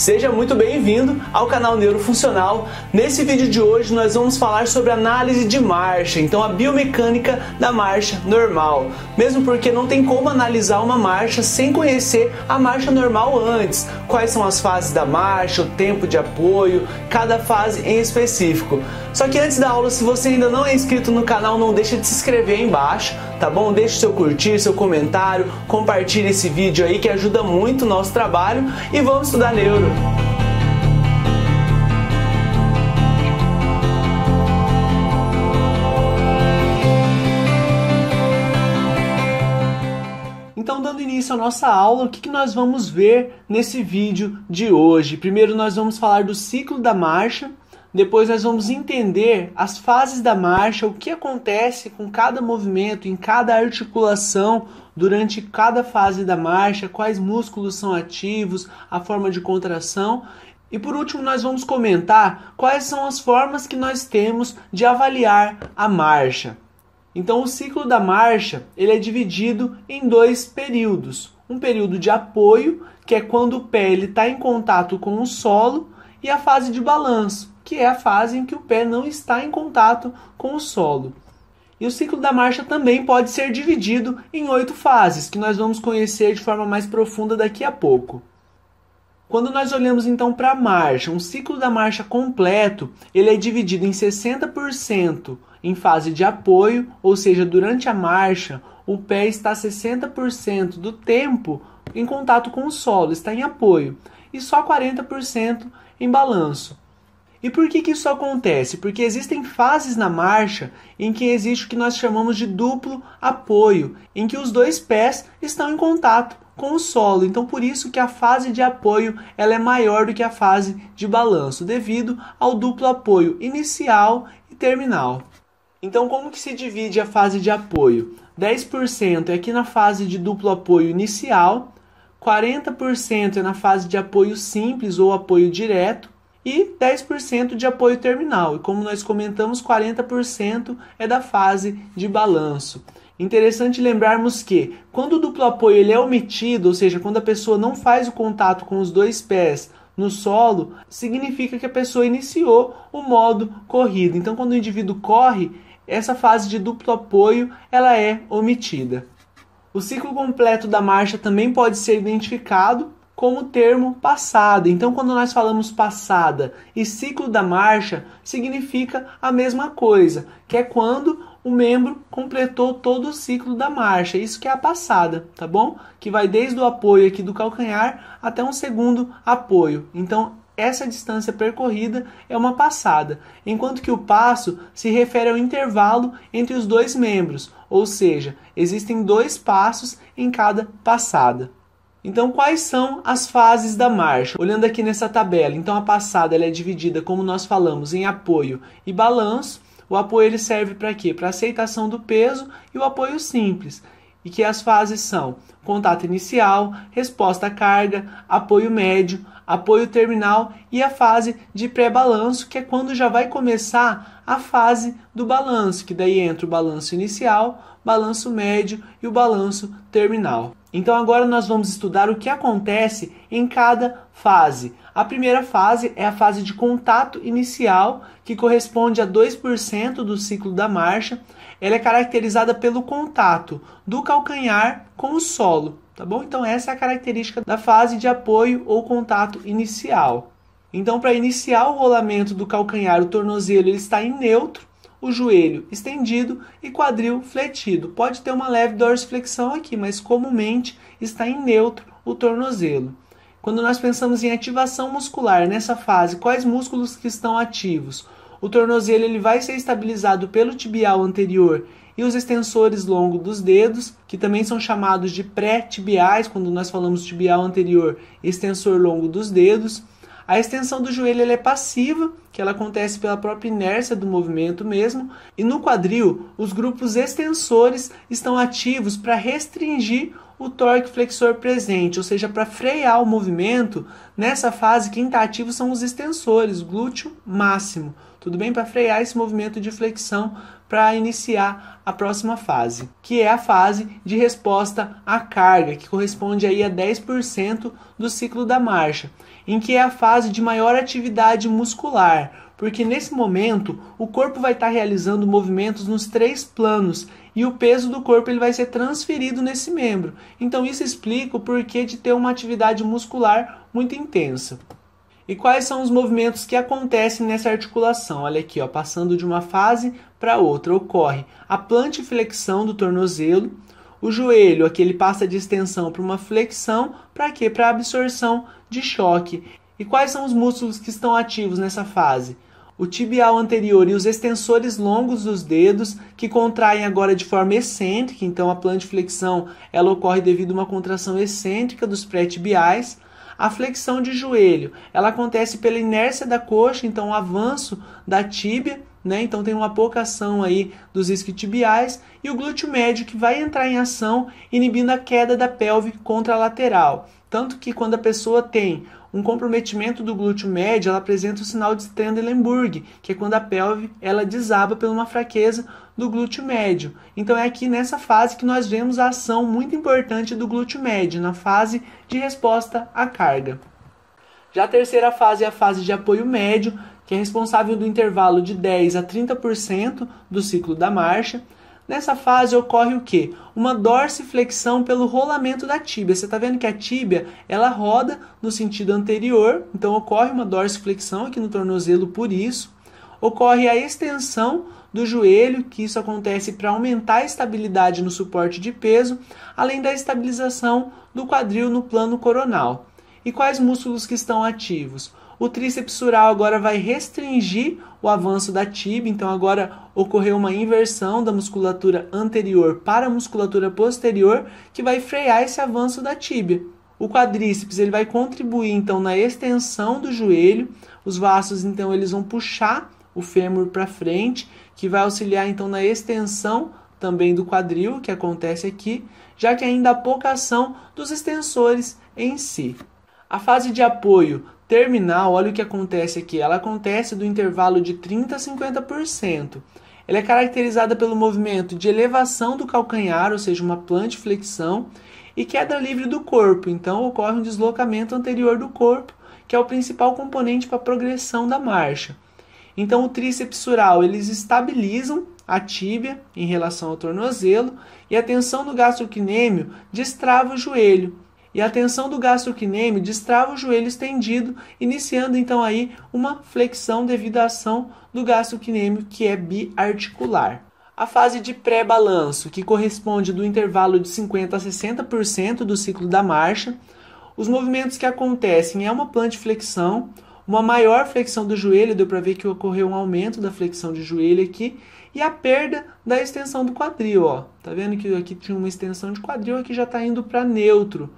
Seja muito bem-vindo ao canal Neurofuncional. Nesse vídeo de hoje nós vamos falar sobre análise de marcha, então a biomecânica da marcha normal. Mesmo porque não tem como analisar uma marcha sem conhecer a marcha normal antes, quais são as fases da marcha, o tempo de apoio, cada fase em específico. Só que antes da aula, se você ainda não é inscrito no canal, não deixa de se inscrever aí embaixo, tá bom? Deixe seu curtir, seu comentário, compartilhe esse vídeo aí que ajuda muito o nosso trabalho e vamos estudar neuro. Então, dando início à nossa aula, o que, nós vamos ver nesse vídeo de hoje? Primeiro, nós vamos falar do ciclo da marcha, depois, nós vamos entender as fases da marcha, o que acontece com cada movimento, em cada articulação, durante cada fase da marcha, quais músculos são ativos, a forma de contração. E por último, nós vamos comentar quais são as formas que nós temos de avaliar a marcha. Então, o ciclo da marcha ele é dividido em dois períodos. Um período de apoio, que é quando o pé está em contato com o solo, e a fase de balanço, que é a fase em que o pé não está em contato com o solo. E o ciclo da marcha também pode ser dividido em oito fases, que nós vamos conhecer de forma mais profunda daqui a pouco. Quando nós olhamos então para a marcha, um ciclo da marcha completo, ele é dividido em 60% em fase de apoio, ou seja, durante a marcha, o pé está 60% do tempo em contato com o solo, está em apoio, e só 40% em balanço. E por que, que isso acontece? Porque existem fases na marcha em que existe o que nós chamamos de duplo apoio, em que os dois pés estão em contato com o solo. Então por isso que a fase de apoio ela é maior do que a fase de balanço, devido ao duplo apoio inicial e terminal. Então como que se divide a fase de apoio? 10% é aqui na fase de duplo apoio inicial, 40% é na fase de apoio simples ou apoio direto, e 10% de apoio terminal. E como nós comentamos, 40% é da fase de balanço. Interessante lembrarmos que quando o duplo apoio ele é omitido, ou seja, quando a pessoa não faz o contato com os dois pés no solo, significa que a pessoa iniciou o modo corrida. Então, quando o indivíduo corre, essa fase de duplo apoio ela é omitida. O ciclo completo da marcha também pode ser identificado como termo passada. Então, quando nós falamos passada e ciclo da marcha, significa a mesma coisa, que é quando o membro completou todo o ciclo da marcha. Isso que é a passada, tá bom? Que vai desde o apoio aqui do calcanhar até um segundo apoio. Então, essa distância percorrida é uma passada, enquanto que o passo se refere ao intervalo entre os dois membros, ou seja, existem dois passos em cada passada. Então, quais são as fases da marcha? Olhando aqui nessa tabela, então a passada ela é dividida, como nós falamos, em apoio e balanço. O apoio ele serve para quê? Para aceitação do peso e o apoio simples. E que as fases são contato inicial, resposta à carga, apoio médio, apoio terminal e a fase de pré-balanço, que é quando já vai começar a fase do balanço, que daí entra o balanço inicial, balanço médio e o balanço terminal. Então agora nós vamos estudar o que acontece em cada fase. A primeira fase é a fase de contato inicial, que corresponde a 2% do ciclo da marcha. Ela é caracterizada pelo contato do calcanhar com o solo, tá bom? Então essa é a característica da fase de apoio ou contato inicial. Então para iniciar o rolamento do calcanhar, o tornozelo ele está em neutro o joelho estendido e quadril fletido. Pode ter uma leve dorsiflexão aqui, mas comumente está em neutro o tornozelo. Quando nós pensamos em ativação muscular nessa fase, quais músculos que estão ativos? O tornozelo ele vai ser estabilizado pelo tibial anterior e os extensores longo dos dedos, que também são chamados de pré-tibiais, quando nós falamos tibial anterior, extensor longo dos dedos. A extensão do joelho é passiva, que ela acontece pela própria inércia do movimento mesmo, e no quadril, os grupos extensores estão ativos para restringir o torque flexor presente, ou seja, para frear o movimento, nessa fase quem está ativo são os extensores, glúteo máximo, tudo bem para frear esse movimento de flexão para iniciar a próxima fase, que é a fase de resposta à carga, que corresponde aí a 10% do ciclo da marcha, em que é a fase de maior atividade muscular, porque nesse momento o corpo vai estar tá realizando movimentos nos três planos e o peso do corpo ele vai ser transferido nesse membro. Então isso explica o porquê de ter uma atividade muscular muito intensa. E quais são os movimentos que acontecem nessa articulação? Olha aqui, ó, passando de uma fase para outra ocorre a plantiflexão do tornozelo, o joelho aqui ele passa de extensão para uma flexão, para quê? Para absorção de choque. E quais são os músculos que estão ativos nessa fase? O tibial anterior e os extensores longos dos dedos que contraem agora de forma excêntrica, então a plantiflexão ela ocorre devido a uma contração excêntrica dos pré-tibiais. A flexão de joelho, ela acontece pela inércia da coxa, então o avanço da tíbia né? Então tem uma pouca ação aí dos isquiotibiais e o glúteo médio que vai entrar em ação inibindo a queda da pelve contralateral. Tanto que quando a pessoa tem um comprometimento do glúteo médio, ela apresenta o sinal de Trendelenburg, que é quando a pelve ela desaba por uma fraqueza do glúteo médio. Então é aqui nessa fase que nós vemos a ação muito importante do glúteo médio, na fase de resposta à carga. Já a terceira fase é a fase de apoio médio, que é responsável do intervalo de 10 a 30% do ciclo da marcha. Nessa fase ocorre o que? Uma dorsiflexão pelo rolamento da tíbia. Você está vendo que a tíbia ela roda no sentido anterior, então ocorre uma dorsiflexão aqui no tornozelo por isso. Ocorre a extensão do joelho, que isso acontece para aumentar a estabilidade no suporte de peso, além da estabilização do quadril no plano coronal. E quais músculos que estão ativos? O tríceps sural agora vai restringir o avanço da tibia, então agora ocorreu uma inversão da musculatura anterior para a musculatura posterior, que vai frear esse avanço da tibia. O quadríceps ele vai contribuir então na extensão do joelho, os vasos então eles vão puxar o fêmur para frente, que vai auxiliar então na extensão também do quadril, que acontece aqui, já que ainda há pouca ação dos extensores em si. A fase de apoio terminal, olha o que acontece aqui. Ela acontece do intervalo de 30 a 50%. Ela é caracterizada pelo movimento de elevação do calcanhar, ou seja, uma flexão e queda livre do corpo. Então, ocorre um deslocamento anterior do corpo, que é o principal componente para a progressão da marcha. Então, o tríceps sural, eles estabilizam a tíbia em relação ao tornozelo e a tensão do gastrocnêmio destrava o joelho. E a tensão do gastrocnêmio destrava o joelho estendido, iniciando então aí uma flexão devido à ação do gastrocnêmio que é biarticular. A fase de pré-balanço, que corresponde do intervalo de 50 a 60% do ciclo da marcha, os movimentos que acontecem é uma plantiflexão, uma maior flexão do joelho, deu para ver que ocorreu um aumento da flexão de joelho aqui, e a perda da extensão do quadril, ó. Tá vendo que aqui tinha uma extensão de quadril, aqui já está indo para neutro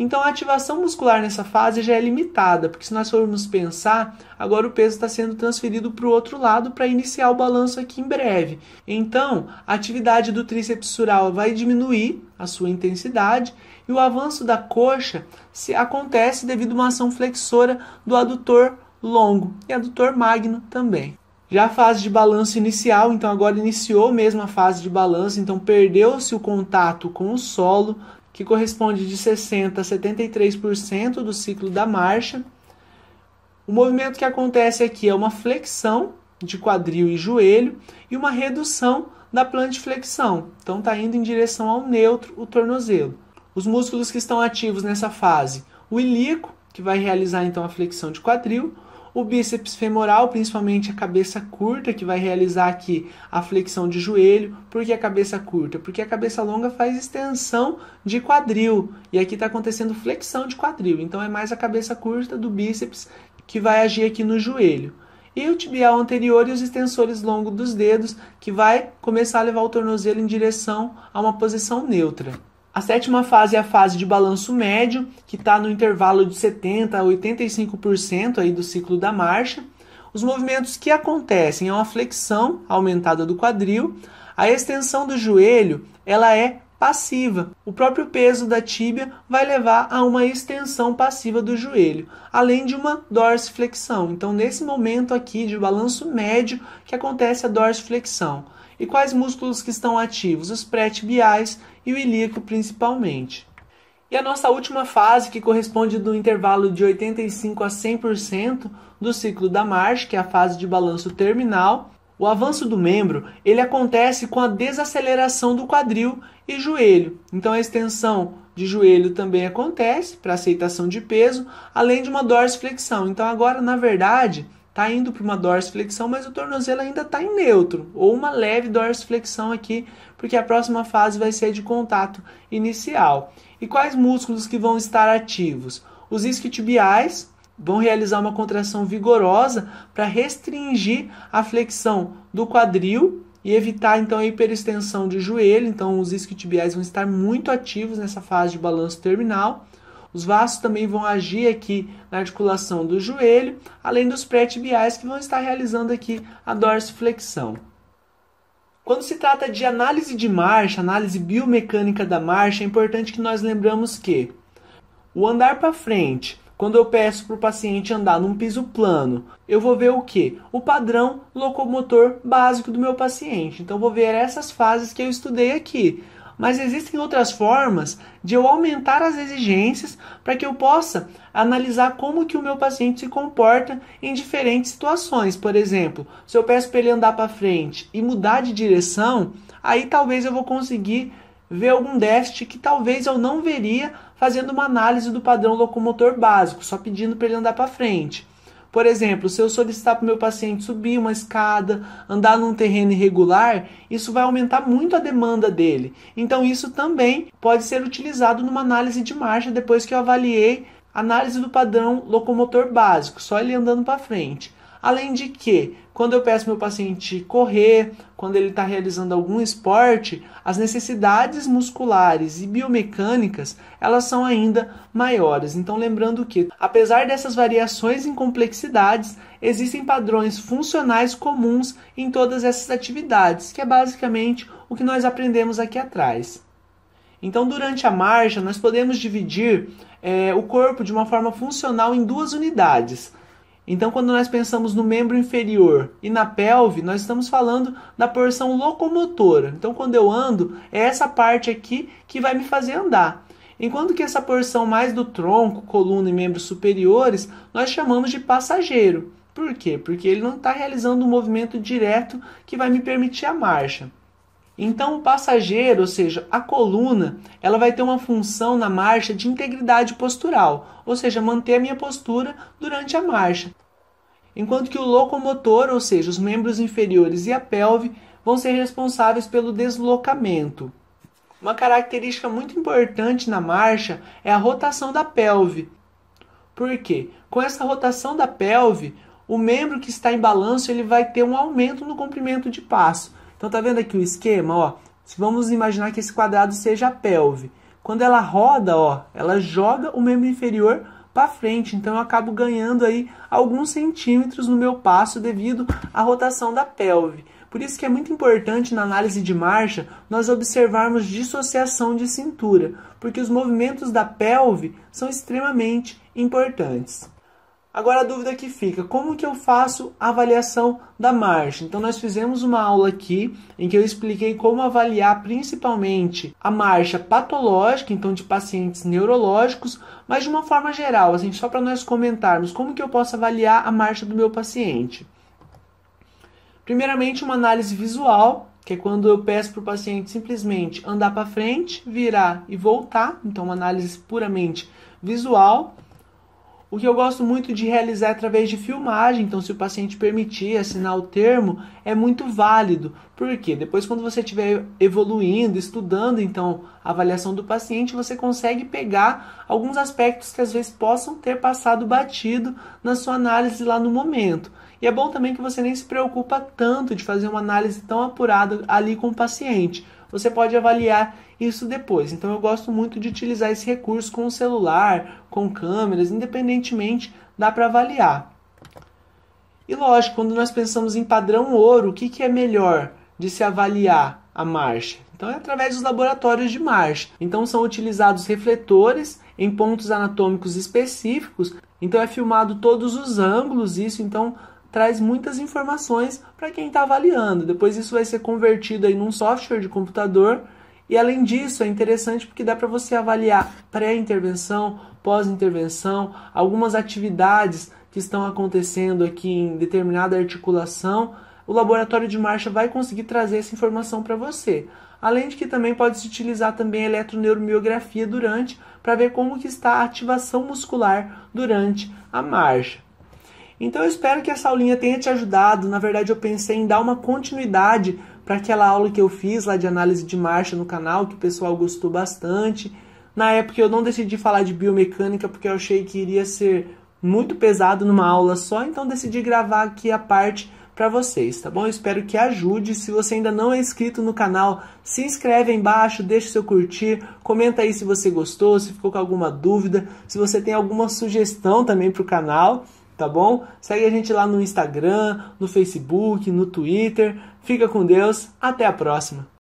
então a ativação muscular nessa fase já é limitada, porque se nós formos pensar, agora o peso está sendo transferido para o outro lado para iniciar o balanço aqui em breve. Então a atividade do tríceps sural vai diminuir a sua intensidade e o avanço da coxa se acontece devido a uma ação flexora do adutor longo e adutor magno também. Já a fase de balanço inicial, então agora iniciou mesmo a fase de balanço, então perdeu-se o contato com o solo, que corresponde de 60% a 73% do ciclo da marcha. O movimento que acontece aqui é uma flexão de quadril e joelho e uma redução da plantiflexão. Então está indo em direção ao neutro o tornozelo. Os músculos que estão ativos nessa fase, o ilíaco, que vai realizar então a flexão de quadril, o bíceps femoral, principalmente a cabeça curta, que vai realizar aqui a flexão de joelho. Por que a cabeça curta? Porque a cabeça longa faz extensão de quadril, e aqui está acontecendo flexão de quadril, então é mais a cabeça curta do bíceps que vai agir aqui no joelho. E o tibial anterior e os extensores longos dos dedos, que vai começar a levar o tornozelo em direção a uma posição neutra. A sétima fase é a fase de balanço médio, que está no intervalo de 70% a 85% aí do ciclo da marcha. Os movimentos que acontecem é uma flexão aumentada do quadril, a extensão do joelho ela é passiva. O próprio peso da tíbia vai levar a uma extensão passiva do joelho, além de uma dorsiflexão. Então, nesse momento aqui de balanço médio que acontece a dorsiflexão. E quais músculos que estão ativos? Os pré-tibiais e o ilíaco principalmente. E a nossa última fase, que corresponde do intervalo de 85 a 100% do ciclo da marcha, que é a fase de balanço terminal, o avanço do membro, ele acontece com a desaceleração do quadril e joelho. Então a extensão de joelho também acontece para aceitação de peso, além de uma dorsiflexão. Então agora, na verdade, está indo para uma dorsiflexão, mas o tornozelo ainda está em neutro, ou uma leve dorsiflexão aqui, porque a próxima fase vai ser de contato inicial. E quais músculos que vão estar ativos? Os isquiotibiais vão realizar uma contração vigorosa para restringir a flexão do quadril e evitar então a hiperextensão de joelho, então os isquiotibiais vão estar muito ativos nessa fase de balanço terminal. Os vasos também vão agir aqui na articulação do joelho, além dos pré-tibiais que vão estar realizando aqui a dorsiflexão. Quando se trata de análise de marcha, análise biomecânica da marcha, é importante que nós lembramos que o andar para frente, quando eu peço para o paciente andar num piso plano, eu vou ver o que? O padrão locomotor básico do meu paciente. Então, vou ver essas fases que eu estudei aqui mas existem outras formas de eu aumentar as exigências para que eu possa analisar como que o meu paciente se comporta em diferentes situações. Por exemplo, se eu peço para ele andar para frente e mudar de direção, aí talvez eu vou conseguir ver algum déficit que talvez eu não veria fazendo uma análise do padrão locomotor básico, só pedindo para ele andar para frente. Por exemplo, se eu solicitar para o meu paciente subir uma escada, andar num terreno irregular, isso vai aumentar muito a demanda dele. Então, isso também pode ser utilizado numa análise de marcha depois que eu avaliei a análise do padrão locomotor básico, só ele andando para frente. Além de que, quando eu peço meu paciente correr, quando ele está realizando algum esporte, as necessidades musculares e biomecânicas elas são ainda maiores. Então, lembrando que, apesar dessas variações em complexidades, existem padrões funcionais comuns em todas essas atividades, que é basicamente o que nós aprendemos aqui atrás. Então, durante a marcha, nós podemos dividir é, o corpo de uma forma funcional em duas unidades: então, quando nós pensamos no membro inferior e na pelve, nós estamos falando da porção locomotora. Então, quando eu ando, é essa parte aqui que vai me fazer andar. Enquanto que essa porção mais do tronco, coluna e membros superiores, nós chamamos de passageiro. Por quê? Porque ele não está realizando um movimento direto que vai me permitir a marcha. Então, o passageiro, ou seja, a coluna, ela vai ter uma função na marcha de integridade postural, ou seja, manter a minha postura durante a marcha. Enquanto que o locomotor, ou seja, os membros inferiores e a pelve, vão ser responsáveis pelo deslocamento. Uma característica muito importante na marcha é a rotação da pelve. Por quê? Com essa rotação da pelve, o membro que está em balanço ele vai ter um aumento no comprimento de passo, então tá vendo aqui o esquema, ó? Vamos imaginar que esse quadrado seja a pelve. Quando ela roda, ó, ela joga o membro inferior para frente, então eu acabo ganhando aí alguns centímetros no meu passo devido à rotação da pelve. Por isso que é muito importante na análise de marcha nós observarmos dissociação de cintura, porque os movimentos da pelve são extremamente importantes. Agora a dúvida que fica, como que eu faço a avaliação da margem? Então nós fizemos uma aula aqui em que eu expliquei como avaliar principalmente a marcha patológica, então de pacientes neurológicos, mas de uma forma geral, assim, só para nós comentarmos como que eu posso avaliar a marcha do meu paciente. Primeiramente, uma análise visual, que é quando eu peço para o paciente simplesmente andar para frente, virar e voltar, então uma análise puramente visual. O que eu gosto muito de realizar é através de filmagem, então se o paciente permitir assinar o termo, é muito válido. Porque depois quando você estiver evoluindo, estudando então a avaliação do paciente, você consegue pegar alguns aspectos que às vezes possam ter passado batido na sua análise lá no momento. E é bom também que você nem se preocupa tanto de fazer uma análise tão apurada ali com o paciente você pode avaliar isso depois. Então eu gosto muito de utilizar esse recurso com o celular, com câmeras, independentemente, dá para avaliar. E lógico, quando nós pensamos em padrão ouro, o que, que é melhor de se avaliar a marcha? Então é através dos laboratórios de marcha. Então são utilizados refletores em pontos anatômicos específicos. Então é filmado todos os ângulos isso. Então traz muitas informações para quem está avaliando. Depois isso vai ser convertido aí num software de computador. E além disso, é interessante porque dá para você avaliar pré-intervenção, pós-intervenção, algumas atividades que estão acontecendo aqui em determinada articulação. O laboratório de marcha vai conseguir trazer essa informação para você. Além de que também pode se utilizar também a eletroneuromiografia durante para ver como que está a ativação muscular durante a marcha. Então eu espero que essa aulinha tenha te ajudado. Na verdade, eu pensei em dar uma continuidade para aquela aula que eu fiz lá de análise de marcha no canal, que o pessoal gostou bastante. Na época eu não decidi falar de biomecânica porque eu achei que iria ser muito pesado numa aula só, então decidi gravar aqui a parte para vocês, tá bom? Eu espero que ajude. Se você ainda não é inscrito no canal, se inscreve aí embaixo, deixa seu curtir, comenta aí se você gostou, se ficou com alguma dúvida, se você tem alguma sugestão também para o canal tá bom? Segue a gente lá no Instagram, no Facebook, no Twitter. Fica com Deus, até a próxima!